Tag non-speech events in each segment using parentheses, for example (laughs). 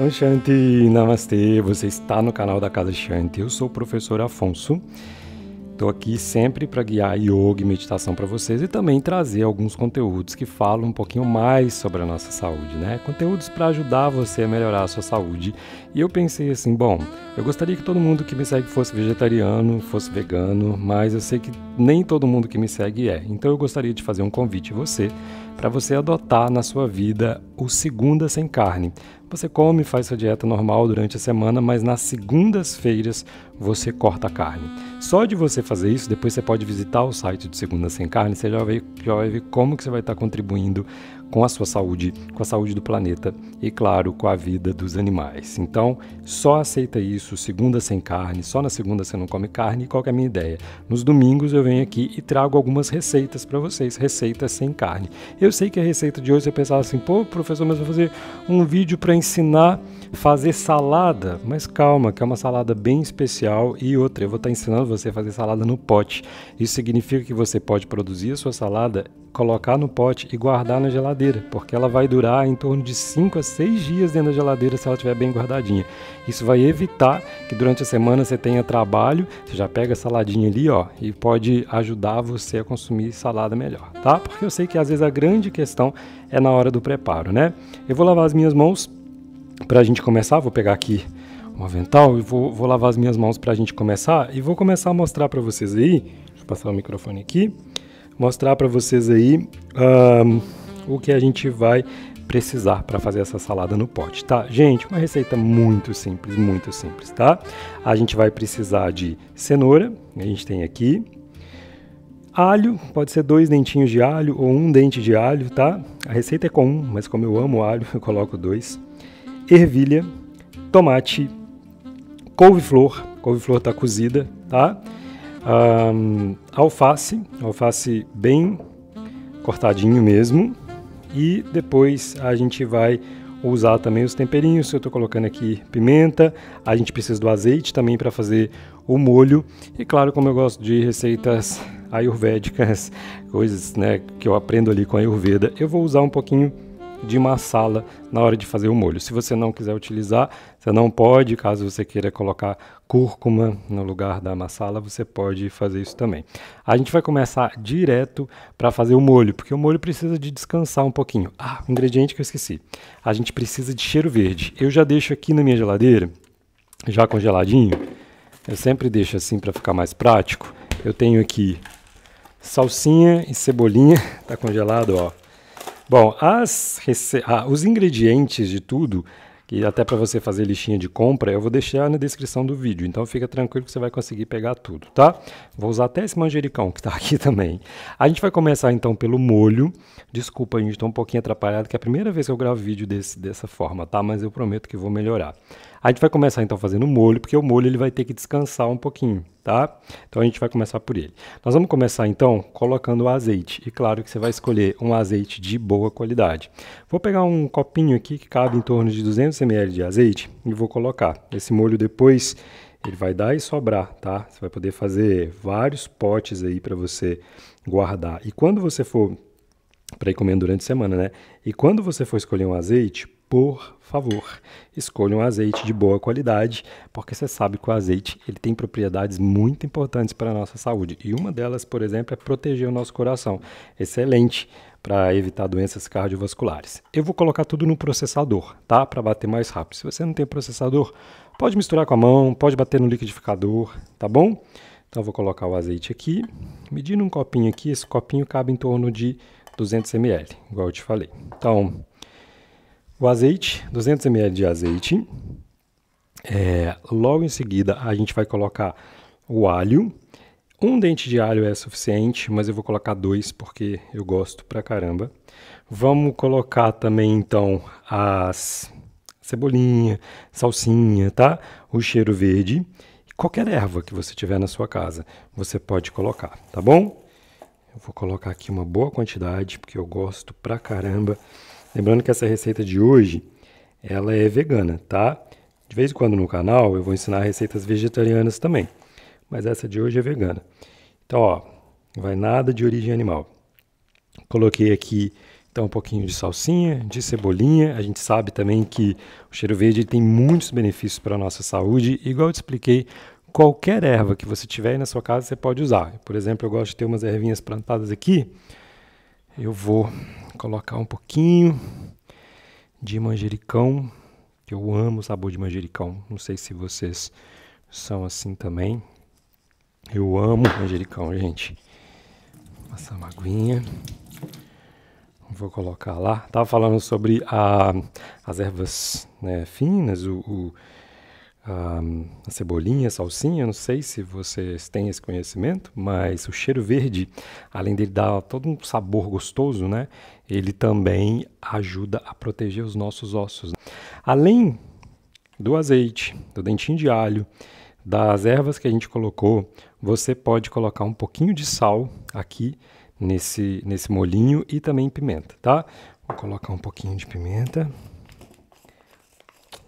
Om Shanti, Namastê, você está no canal da Casa Shanti, eu sou o professor Afonso, estou aqui sempre para guiar yoga e meditação para vocês e também trazer alguns conteúdos que falam um pouquinho mais sobre a nossa saúde, né? Conteúdos para ajudar você a melhorar a sua saúde e eu pensei assim, bom, eu gostaria que todo mundo que me segue fosse vegetariano, fosse vegano, mas eu sei que nem todo mundo que me segue é, então eu gostaria de fazer um convite a você para você adotar na sua vida o Segunda Sem Carne. Você come, e faz sua dieta normal durante a semana, mas nas segundas-feiras você corta a carne. Só de você fazer isso, depois você pode visitar o site do Segunda Sem Carne, você já vai, já vai ver como que você vai estar contribuindo com a sua saúde, com a saúde do planeta e, claro, com a vida dos animais. Então, só aceita isso, segunda sem carne, só na segunda você não come carne, qual é a minha ideia? Nos domingos eu venho aqui e trago algumas receitas para vocês, receitas sem carne. Eu sei que a receita de hoje você pensava assim, pô, professor, mas eu vou fazer um vídeo para ensinar fazer salada, mas calma, que é uma salada bem especial. E outra, eu vou estar tá ensinando você a fazer salada no pote. Isso significa que você pode produzir a sua salada, colocar no pote e guardar na geladeira, porque ela vai durar em torno de 5 a 6 dias dentro da geladeira se ela estiver bem guardadinha. Isso vai evitar que durante a semana você tenha trabalho, você já pega a saladinha ali, ó, e pode ajudar você a consumir salada melhor, tá? Porque eu sei que às vezes a grande questão é na hora do preparo, né? Eu vou lavar as minhas mãos para a gente começar, vou pegar aqui um avental e vou, vou lavar as minhas mãos para a gente começar. E vou começar a mostrar para vocês aí, deixa eu passar o microfone aqui, mostrar para vocês aí um, o que a gente vai precisar para fazer essa salada no pote, tá? Gente, uma receita muito simples, muito simples, tá? A gente vai precisar de cenoura, a gente tem aqui, alho, pode ser dois dentinhos de alho ou um dente de alho, tá? A receita é com um, mas como eu amo alho, (laughs) eu coloco dois ervilha, tomate, couve-flor, couve-flor está cozida, tá? Um, alface, alface bem cortadinho mesmo. E depois a gente vai usar também os temperinhos. Eu estou colocando aqui pimenta, a gente precisa do azeite também para fazer o molho. E claro, como eu gosto de receitas ayurvédicas, (laughs) coisas né, que eu aprendo ali com a Ayurveda, eu vou usar um pouquinho de massala na hora de fazer o molho. Se você não quiser utilizar, você não pode, caso você queira colocar cúrcuma no lugar da massala, você pode fazer isso também. A gente vai começar direto para fazer o molho, porque o molho precisa de descansar um pouquinho. Ah, um ingrediente que eu esqueci. A gente precisa de cheiro verde. Eu já deixo aqui na minha geladeira, já congeladinho. Eu sempre deixo assim para ficar mais prático. Eu tenho aqui salsinha e cebolinha, (laughs) tá congelado, ó. Bom, rece... ah, os ingredientes de tudo, e até para você fazer listinha de compra, eu vou deixar na descrição do vídeo. Então fica tranquilo que você vai conseguir pegar tudo, tá? Vou usar até esse manjericão que está aqui (laughs) também. A gente vai começar então pelo molho. Desculpa, a gente está um pouquinho atrapalhado, que é a primeira vez que eu gravo vídeo desse, dessa forma, tá? Mas eu prometo que vou melhorar. A gente vai começar então fazendo o molho, porque o molho ele vai ter que descansar um pouquinho, tá? Então a gente vai começar por ele. Nós vamos começar então colocando o azeite. E claro que você vai escolher um azeite de boa qualidade. Vou pegar um copinho aqui que cabe em torno de 200 ml de azeite e vou colocar. Esse molho depois ele vai dar e sobrar, tá? Você vai poder fazer vários potes aí para você guardar. E quando você for para ir comendo durante a semana, né? E quando você for escolher um azeite, por favor, escolha um azeite de boa qualidade, porque você sabe que o azeite ele tem propriedades muito importantes para a nossa saúde. E uma delas, por exemplo, é proteger o nosso coração. Excelente para evitar doenças cardiovasculares. Eu vou colocar tudo no processador, tá? Para bater mais rápido. Se você não tem processador, pode misturar com a mão, pode bater no liquidificador, tá bom? Então eu vou colocar o azeite aqui, medindo um copinho aqui, esse copinho cabe em torno de 200 ml, igual eu te falei. Então, o azeite, 200 ml de azeite. É, logo em seguida, a gente vai colocar o alho. Um dente de alho é suficiente, mas eu vou colocar dois porque eu gosto pra caramba. Vamos colocar também então as cebolinha, salsinha, tá? O cheiro verde, qualquer erva que você tiver na sua casa, você pode colocar, tá bom? Eu vou colocar aqui uma boa quantidade porque eu gosto pra caramba. Lembrando que essa receita de hoje, ela é vegana, tá? De vez em quando no canal eu vou ensinar receitas vegetarianas também, mas essa de hoje é vegana. Então, ó, não vai nada de origem animal. Coloquei aqui então um pouquinho de salsinha, de cebolinha. A gente sabe também que o cheiro verde tem muitos benefícios para a nossa saúde. Igual eu te expliquei, qualquer erva que você tiver aí na sua casa você pode usar. Por exemplo, eu gosto de ter umas ervinhas plantadas aqui. Eu vou colocar um pouquinho de manjericão, que eu amo o sabor de manjericão. Não sei se vocês são assim também. Eu amo manjericão, gente. Passar uma aguinha. Vou colocar lá. Tava falando sobre a, as ervas né, finas, o, o a cebolinha, a salsinha, não sei se vocês têm esse conhecimento, mas o cheiro verde, além dele dar todo um sabor gostoso, né? Ele também ajuda a proteger os nossos ossos. Né. Além do azeite, do dentinho de alho, das ervas que a gente colocou, você pode colocar um pouquinho de sal aqui nesse nesse molinho e também pimenta, tá? Vou colocar um pouquinho de pimenta.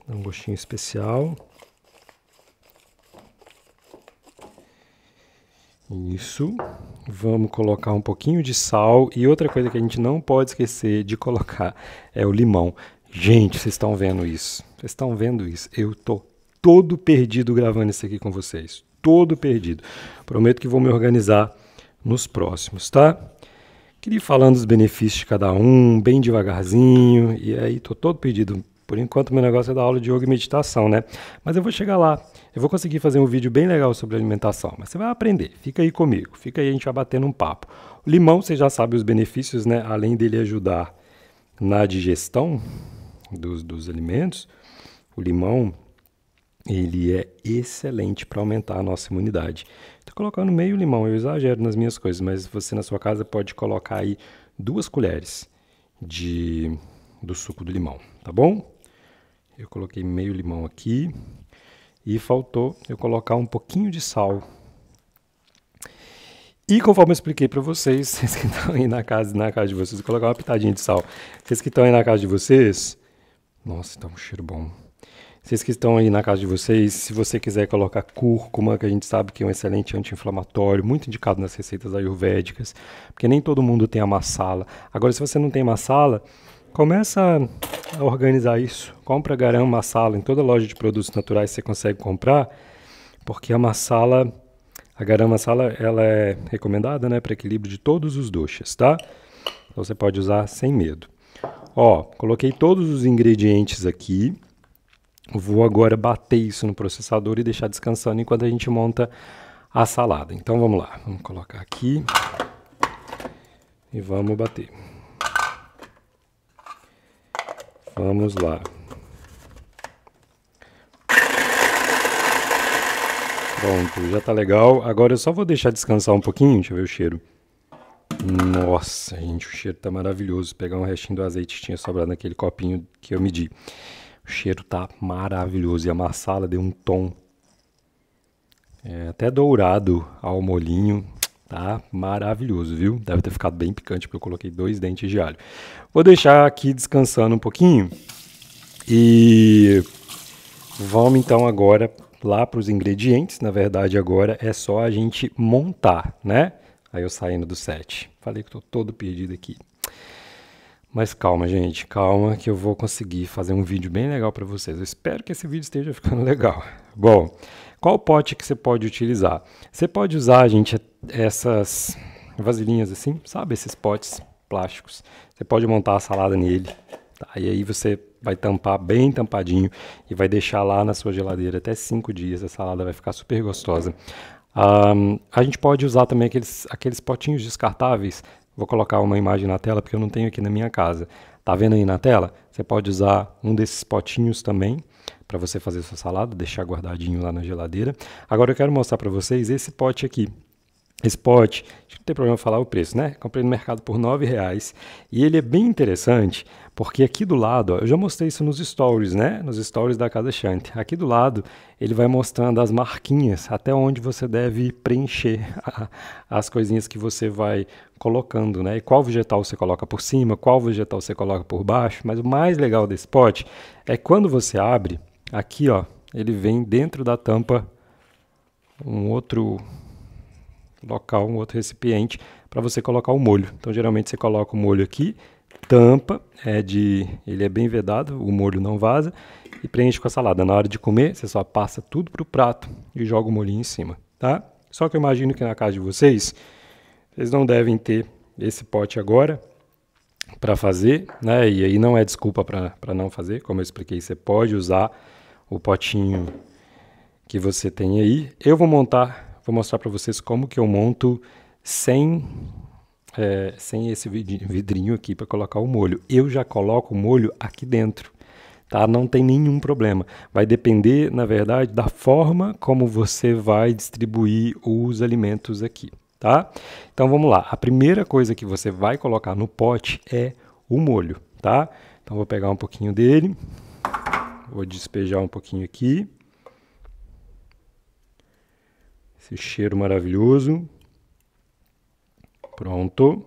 Dá um gostinho especial. Isso. Vamos colocar um pouquinho de sal. E outra coisa que a gente não pode esquecer de colocar é o limão. Gente, vocês estão vendo isso? Vocês estão vendo isso? Eu tô todo perdido gravando isso aqui com vocês. Todo perdido. Prometo que vou me organizar nos próximos, tá? Queria ir falando dos benefícios de cada um, bem devagarzinho. E aí, tô todo perdido por enquanto, meu negócio é dar aula de yoga e meditação, né? Mas eu vou chegar lá. Eu vou conseguir fazer um vídeo bem legal sobre alimentação, mas você vai aprender. Fica aí comigo. Fica aí, a gente vai batendo um papo. O limão, você já sabe os benefícios, né? Além dele ajudar na digestão dos, dos alimentos, o limão ele é excelente para aumentar a nossa imunidade. Estou colocando meio limão, eu exagero nas minhas coisas, mas você na sua casa pode colocar aí duas colheres de do suco do limão, tá bom? Eu coloquei meio limão aqui e faltou eu colocar um pouquinho de sal. E conforme eu expliquei para vocês, (laughs) vocês que estão aí na casa, na casa de vocês, vou colocar uma pitadinha de sal. Vocês que estão aí na casa de vocês, nossa, tá um cheiro bom. Vocês que estão aí na casa de vocês, se você quiser colocar cúrcuma, que a gente sabe que é um excelente anti-inflamatório, muito indicado nas receitas ayurvédicas, porque nem todo mundo tem a massala. Agora, se você não tem massala, Começa a organizar isso. Compra garam massala. Em toda loja de produtos naturais você consegue comprar, porque a massala, a garam massala, ela é recomendada, né, para equilíbrio de todos os doces, tá? Então você pode usar sem medo. Ó, coloquei todos os ingredientes aqui. Vou agora bater isso no processador e deixar descansando enquanto a gente monta a salada. Então vamos lá, vamos colocar aqui e vamos bater. Vamos lá. Pronto, já tá legal. Agora eu só vou deixar descansar um pouquinho. Deixa eu ver o cheiro. Nossa, gente, o cheiro tá maravilhoso. Pegar um restinho do azeite que tinha sobrado naquele copinho que eu medi. O cheiro tá maravilhoso. E a marsala deu um tom é, até dourado ao molinho. Tá maravilhoso, viu? Deve ter ficado bem picante porque eu coloquei dois dentes de alho. Vou deixar aqui descansando um pouquinho e vamos então agora lá para os ingredientes. Na verdade, agora é só a gente montar, né? Aí eu saindo do set. Falei que estou todo perdido aqui. Mas calma, gente, calma que eu vou conseguir fazer um vídeo bem legal para vocês. Eu espero que esse vídeo esteja (laughs) ficando legal. Bom, qual pote que você pode utilizar? Você pode usar, gente, essas vasilhinhas assim, sabe? Esses potes plásticos. Você pode montar a salada nele, tá? E aí você vai tampar bem tampadinho e vai deixar lá na sua geladeira até cinco dias. A salada vai ficar super gostosa. Um, a gente pode usar também aqueles, aqueles potinhos descartáveis, Vou colocar uma imagem na tela porque eu não tenho aqui na minha casa. Tá vendo aí na tela? Você pode usar um desses potinhos também para você fazer sua salada, deixar guardadinho lá na geladeira. Agora eu quero mostrar para vocês esse pote aqui. Spot, acho que não tem problema falar o preço, né? Comprei no mercado por R$ reais e ele é bem interessante porque aqui do lado, ó, eu já mostrei isso nos stories, né? Nos stories da Casa Chante. Aqui do lado ele vai mostrando as marquinhas até onde você deve preencher (laughs) a, as coisinhas que você vai colocando, né? E qual vegetal você coloca por cima, qual vegetal você coloca por baixo. Mas o mais legal desse pote é quando você abre, aqui ó, ele vem dentro da tampa um outro local, um outro recipiente para você colocar o molho. Então geralmente você coloca o molho aqui, tampa, é de, ele é bem vedado, o molho não vaza e preenche com a salada. Na hora de comer, você só passa tudo pro prato e joga o molho em cima, tá? Só que eu imagino que na casa de vocês, vocês não devem ter esse pote agora para fazer, né? E aí não é desculpa para não fazer, como eu expliquei, você pode usar o potinho que você tem aí. Eu vou montar vou mostrar para vocês como que eu monto sem, é, sem esse vidrinho aqui para colocar o molho. Eu já coloco o molho aqui dentro, tá? Não tem nenhum problema. Vai depender, na verdade, da forma como você vai distribuir os alimentos aqui, tá? Então vamos lá. A primeira coisa que você vai colocar no pote é o molho, tá? Então vou pegar um pouquinho dele, vou despejar um pouquinho aqui. Esse cheiro maravilhoso. Pronto.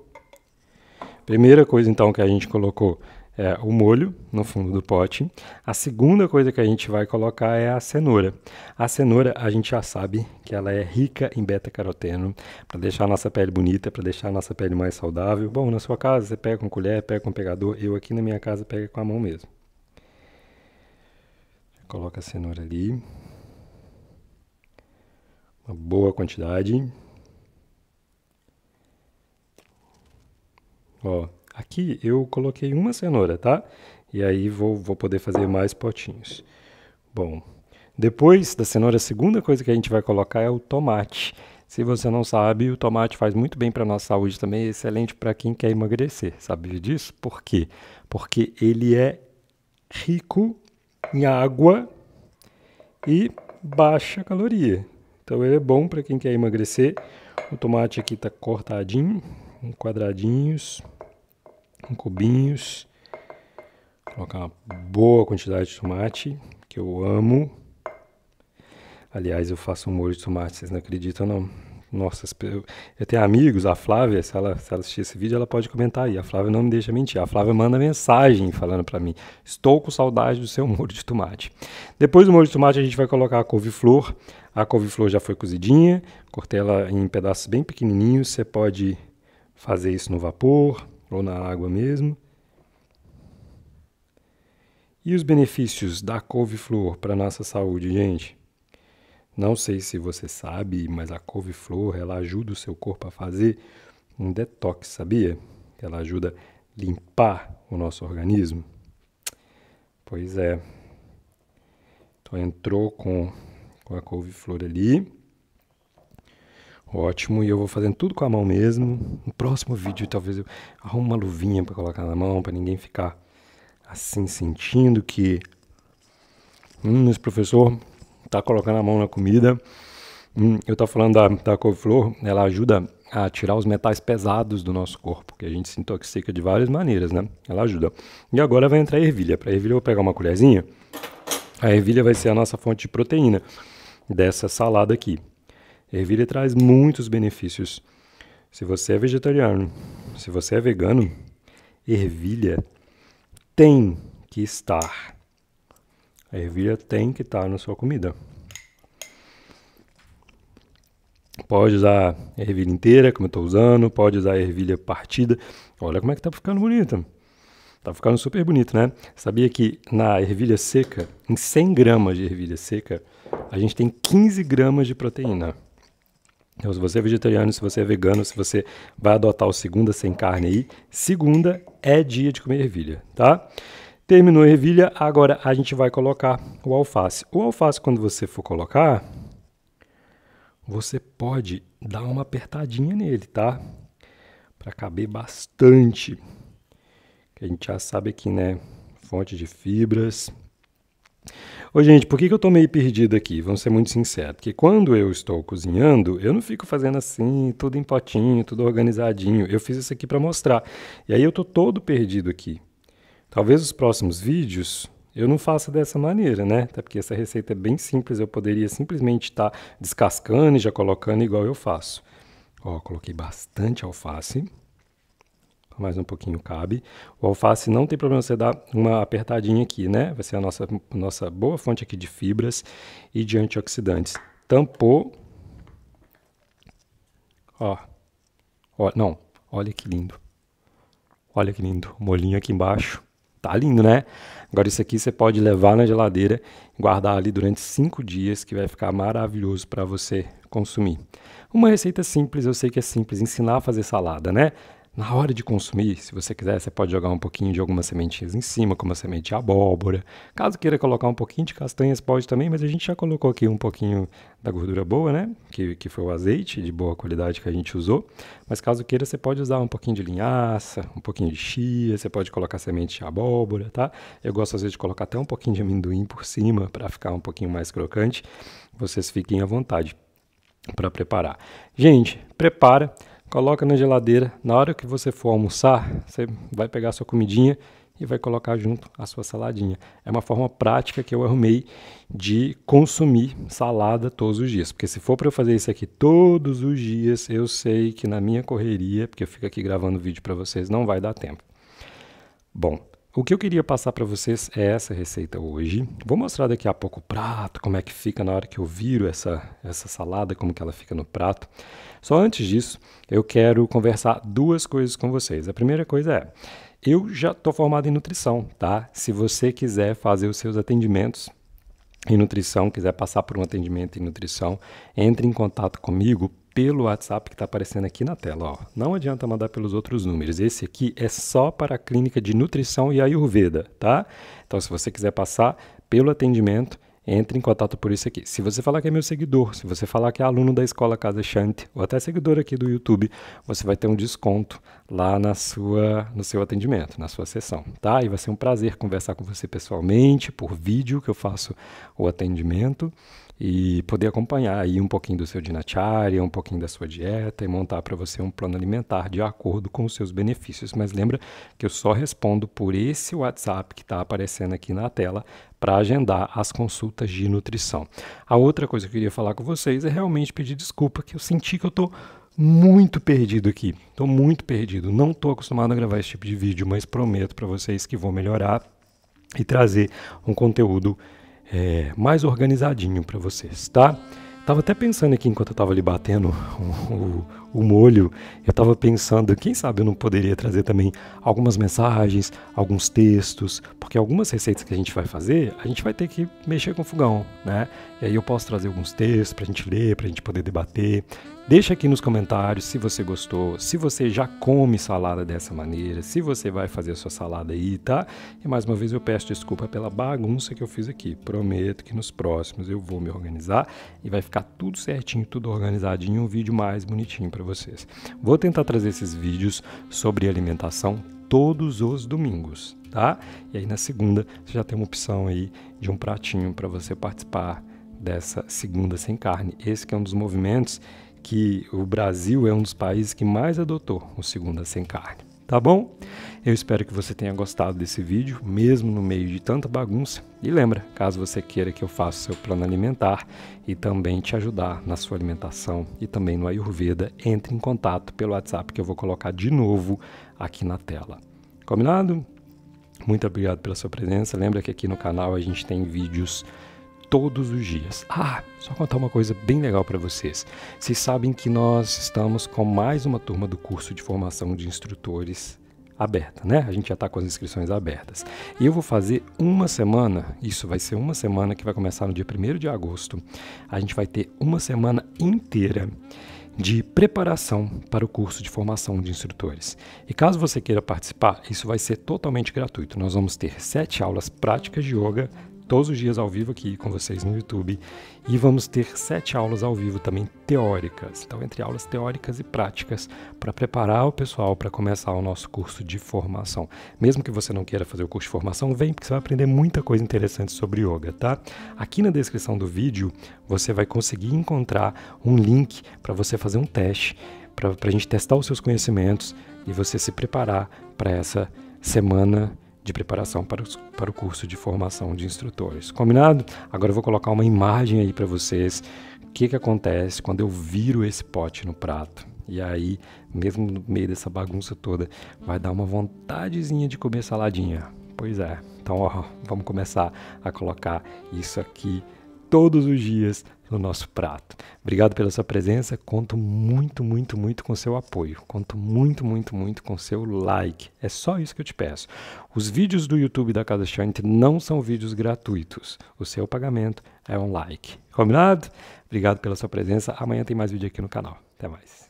Primeira coisa então que a gente colocou é o molho no fundo do pote. A segunda coisa que a gente vai colocar é a cenoura. A cenoura a gente já sabe que ela é rica em beta-caroteno para deixar a nossa pele bonita, para deixar a nossa pele mais saudável. Bom, na sua casa você pega com colher, pega com pegador. Eu aqui na minha casa pego com a mão mesmo. Coloca a cenoura ali uma boa quantidade. Ó, aqui eu coloquei uma cenoura, tá? E aí vou, vou poder fazer mais potinhos. Bom, depois da cenoura, a segunda coisa que a gente vai colocar é o tomate. Se você não sabe, o tomate faz muito bem para a nossa saúde também, é excelente para quem quer emagrecer. Sabe disso? Por quê? Porque ele é rico em água e baixa caloria. Então ele é bom para quem quer emagrecer. O tomate aqui está cortadinho, em quadradinhos, em cubinhos. Vou colocar uma boa quantidade de tomate, que eu amo. Aliás, eu faço um molho de tomate, vocês não acreditam não. Nossa, eu tenho amigos, a Flávia, se ela, se ela assistir esse vídeo, ela pode comentar aí. A Flávia não me deixa mentir. A Flávia manda mensagem falando para mim: estou com saudade do seu molho de tomate. Depois do molho de tomate, a gente vai colocar a couve-flor. A couve-flor já foi cozidinha, cortei ela em pedaços bem pequenininhos. Você pode fazer isso no vapor ou na água mesmo. E os benefícios da couve-flor para nossa saúde, gente? Não sei se você sabe, mas a couve-flor ela ajuda o seu corpo a fazer um detox, sabia? Ela ajuda a limpar o nosso organismo. Pois é. Então entrou com, com a couve-flor ali. Ótimo, e eu vou fazendo tudo com a mão mesmo. No próximo vídeo talvez eu arrume uma luvinha para colocar na mão, para ninguém ficar assim sentindo que hum, esse professor tá colocando a mão na comida. Hum, eu tô falando da, da couve-flor, ela ajuda a tirar os metais pesados do nosso corpo, que a gente se intoxica de várias maneiras, né? Ela ajuda. E agora vai entrar a ervilha. Para ervilha eu vou pegar uma colherzinha. A ervilha vai ser a nossa fonte de proteína dessa salada aqui. ervilha traz muitos benefícios. Se você é vegetariano, se você é vegano, ervilha tem que estar a ervilha tem que estar tá na sua comida. Pode usar a ervilha inteira, como eu estou usando, pode usar a ervilha partida. Olha como é que está ficando bonita. Está ficando super bonito, né? Sabia que na ervilha seca, em 100 gramas de ervilha seca, a gente tem 15 gramas de proteína. Então, se você é vegetariano, se você é vegano, se você vai adotar o segunda sem carne aí, segunda é dia de comer ervilha, tá? Terminou a ervilha, agora a gente vai colocar o alface. O alface, quando você for colocar, você pode dar uma apertadinha nele, tá? Para caber bastante. Que a gente já sabe aqui, né? Fonte de fibras. Ô, gente, por que, que eu tô meio perdido aqui? Vamos ser muito sinceros. Porque quando eu estou cozinhando, eu não fico fazendo assim, tudo em potinho, tudo organizadinho. Eu fiz isso aqui para mostrar. E aí eu tô todo perdido aqui. Talvez os próximos vídeos eu não faça dessa maneira, né? Até porque essa receita é bem simples, eu poderia simplesmente estar tá descascando e já colocando igual eu faço. Ó, coloquei bastante alface. Mais um pouquinho cabe. O alface não tem problema você dar uma apertadinha aqui, né? Vai ser a nossa, nossa boa fonte aqui de fibras e de antioxidantes. Tampou. Ó. ó. Não, olha que lindo. Olha que lindo. Molinho aqui embaixo. Tá lindo, né? Agora, isso aqui você pode levar na geladeira, guardar ali durante cinco dias, que vai ficar maravilhoso para você consumir. Uma receita simples, eu sei que é simples, ensinar a fazer salada, né? Na hora de consumir, se você quiser, você pode jogar um pouquinho de algumas sementinhas em cima, como a semente de abóbora. Caso queira colocar um pouquinho de castanhas, pode também, mas a gente já colocou aqui um pouquinho da gordura boa, né? Que, que foi o azeite de boa qualidade que a gente usou. Mas caso queira, você pode usar um pouquinho de linhaça, um pouquinho de chia, você pode colocar semente de abóbora, tá? Eu gosto às vezes de colocar até um pouquinho de amendoim por cima para ficar um pouquinho mais crocante. Vocês fiquem à vontade para preparar. Gente, prepara coloca na geladeira. Na hora que você for almoçar, você vai pegar a sua comidinha e vai colocar junto a sua saladinha. É uma forma prática que eu arrumei de consumir salada todos os dias. Porque se for para eu fazer isso aqui todos os dias, eu sei que na minha correria, porque eu fico aqui gravando vídeo para vocês, não vai dar tempo. Bom, o que eu queria passar para vocês é essa receita hoje. Vou mostrar daqui a pouco o prato, como é que fica na hora que eu viro essa, essa salada, como que ela fica no prato. Só antes disso, eu quero conversar duas coisas com vocês. A primeira coisa é, eu já estou formado em nutrição, tá? Se você quiser fazer os seus atendimentos, em nutrição, quiser passar por um atendimento em nutrição, entre em contato comigo pelo WhatsApp que está aparecendo aqui na tela. Ó. Não adianta mandar pelos outros números. Esse aqui é só para a clínica de nutrição e ayurveda, tá? Então, se você quiser passar pelo atendimento, entre em contato por isso aqui. Se você falar que é meu seguidor, se você falar que é aluno da Escola Casa Chante, ou até seguidor aqui do YouTube, você vai ter um desconto lá na sua, no seu atendimento, na sua sessão, tá? E vai ser um prazer conversar com você pessoalmente, por vídeo que eu faço o atendimento e poder acompanhar aí um pouquinho do seu dinacharya, um pouquinho da sua dieta e montar para você um plano alimentar de acordo com os seus benefícios. Mas lembra que eu só respondo por esse WhatsApp que está aparecendo aqui na tela para agendar as consultas de nutrição. A outra coisa que eu queria falar com vocês é realmente pedir desculpa que eu senti que eu estou muito perdido aqui. Estou muito perdido. Não estou acostumado a gravar esse tipo de vídeo, mas prometo para vocês que vou melhorar e trazer um conteúdo é, mais organizadinho para vocês, tá? Tava até pensando aqui enquanto eu tava ali batendo o, o, o, molho, eu tava pensando, quem sabe eu não poderia trazer também algumas mensagens, alguns textos, porque algumas receitas que a gente vai fazer, a gente vai ter que mexer com fogão, né? E aí eu posso trazer alguns textos pra gente ler, pra gente poder debater, Deixa aqui nos comentários se você gostou, se você já come salada dessa maneira, se você vai fazer a sua salada aí, tá? E mais uma vez eu peço desculpa pela bagunça que eu fiz aqui. Prometo que nos próximos eu vou me organizar e vai ficar tudo certinho, tudo organizadinho, um vídeo mais bonitinho para vocês. Vou tentar trazer esses vídeos sobre alimentação todos os domingos, tá? E aí na segunda você já tem uma opção aí de um pratinho para você participar dessa segunda sem carne. Esse que é um dos movimentos que o Brasil é um dos países que mais adotou o segunda sem carne. Tá bom? Eu espero que você tenha gostado desse vídeo, mesmo no meio de tanta bagunça. E lembra, caso você queira que eu faça seu plano alimentar e também te ajudar na sua alimentação e também no Ayurveda, entre em contato pelo WhatsApp que eu vou colocar de novo aqui na tela. Combinado? Muito obrigado pela sua presença. Lembra que aqui no canal a gente tem vídeos todos os dias. Ah, só contar uma coisa bem legal para vocês. Vocês sabem que nós estamos com mais uma turma do curso de formação de instrutores aberta, né? A gente já está com as inscrições abertas. E eu vou fazer uma semana, isso vai ser uma semana que vai começar no dia 1 de agosto. A gente vai ter uma semana inteira de preparação para o curso de formação de instrutores. E caso você queira participar, isso vai ser totalmente gratuito. Nós vamos ter sete aulas práticas de yoga todos os dias ao vivo aqui com vocês no YouTube e vamos ter sete aulas ao vivo também teóricas. Então, entre aulas teóricas e práticas para preparar o pessoal para começar o nosso curso de formação. Mesmo que você não queira fazer o curso de formação, vem porque você vai aprender muita coisa interessante sobre yoga, tá? Aqui na descrição do vídeo você vai conseguir encontrar um link para você fazer um teste para a gente testar os seus conhecimentos e você se preparar para essa semana de preparação para, os, para o curso de formação de instrutores. Combinado? Agora eu vou colocar uma imagem aí para vocês. O que, que acontece quando eu viro esse pote no prato? E aí, mesmo no meio dessa bagunça toda, vai dar uma vontadezinha de comer saladinha. Pois é. Então, ó, vamos começar a colocar isso aqui todos os dias no nosso prato. Obrigado pela sua presença. Conto muito, muito, muito com seu apoio. Conto muito, muito, muito com seu like. É só isso que eu te peço. Os vídeos do YouTube da Casa Chante não são vídeos gratuitos. O seu pagamento é um like. Combinado? Obrigado pela sua presença. Amanhã tem mais vídeo aqui no canal. Até mais.